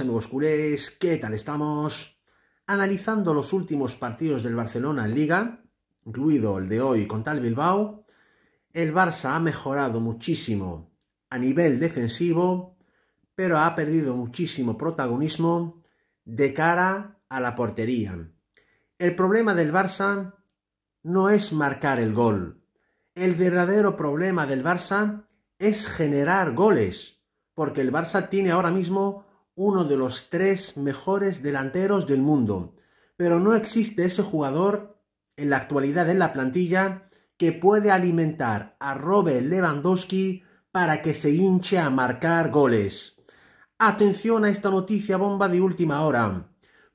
en culés, ¿qué tal estamos? Analizando los últimos partidos del Barcelona en Liga, incluido el de hoy con tal Bilbao, el Barça ha mejorado muchísimo a nivel defensivo, pero ha perdido muchísimo protagonismo de cara a la portería. El problema del Barça no es marcar el gol. El verdadero problema del Barça es generar goles porque el Barça tiene ahora mismo uno de los tres mejores delanteros del mundo, pero no existe ese jugador en la actualidad en la plantilla que puede alimentar a Robert Lewandowski para que se hinche a marcar goles. Atención a esta noticia bomba de última hora.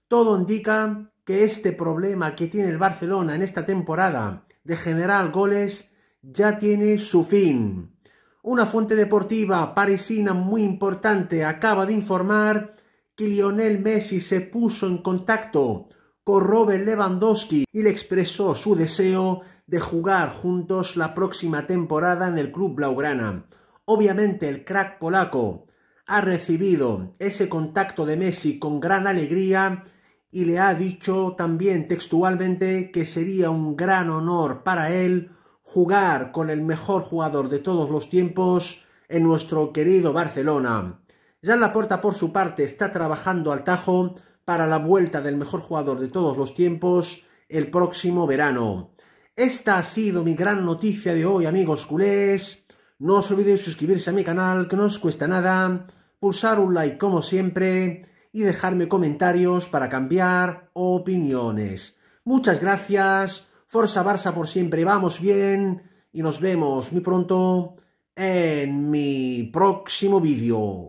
Todo indica que este problema que tiene el Barcelona en esta temporada de generar goles ya tiene su fin. Una fuente deportiva parisina muy importante acaba de informar que Lionel Messi se puso en contacto con Robert Lewandowski y le expresó su deseo de jugar juntos la próxima temporada en el club blaugrana. Obviamente el crack polaco ha recibido ese contacto de Messi con gran alegría y le ha dicho también textualmente que sería un gran honor para él jugar con el mejor jugador de todos los tiempos en nuestro querido Barcelona. la Laporta, por su parte, está trabajando al tajo para la vuelta del mejor jugador de todos los tiempos el próximo verano. Esta ha sido mi gran noticia de hoy, amigos culés. No os olvidéis suscribirse a mi canal, que no os cuesta nada, pulsar un like como siempre y dejarme comentarios para cambiar opiniones. Muchas gracias. Forza Barça por siempre, vamos bien y nos vemos muy pronto en mi próximo vídeo.